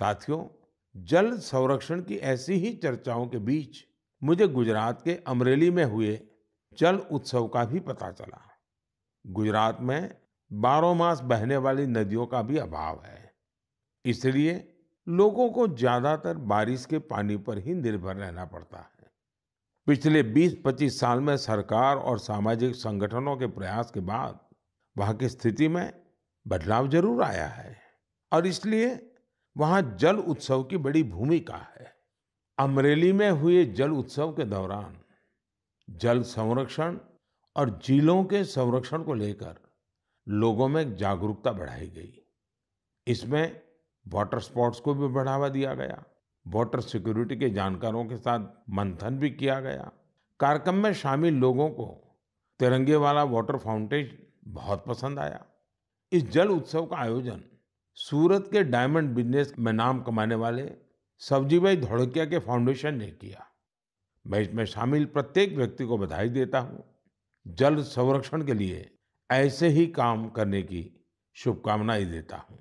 साथियों जल संरक्षण की ऐसी ही चर्चाओं के बीच मुझे गुजरात के अमरेली में हुए जल उत्सव का भी पता चला गुजरात में बारह मास बहने वाली नदियों का भी अभाव है इसलिए लोगों को ज्यादातर बारिश के पानी पर ही निर्भर रहना पड़ता है पिछले 20-25 साल में सरकार और सामाजिक संगठनों के प्रयास के बाद वहाँ की स्थिति में बदलाव जरूर आया है और इसलिए वहाँ जल उत्सव की बड़ी भूमिका है अमरेली में हुए जल उत्सव के दौरान जल संरक्षण और झीलों के संरक्षण को लेकर लोगों में जागरूकता बढ़ाई गई इसमें वाटर स्पोर्ट्स को भी बढ़ावा दिया गया वाटर सिक्योरिटी के जानकारों के साथ मंथन भी किया गया कार्यक्रम में शामिल लोगों को तिरंगे वाला वाटर फाउंटेन बहुत पसंद आया इस जल उत्सव का आयोजन सूरत के डायमंड बिजनेस में नाम कमाने वाले सब्जी भाई धोड़किया के फाउंडेशन ने किया मैं इसमें शामिल प्रत्येक व्यक्ति को बधाई देता हूँ जल संरक्षण के लिए ऐसे ही काम करने की शुभकामनाएं देता हूँ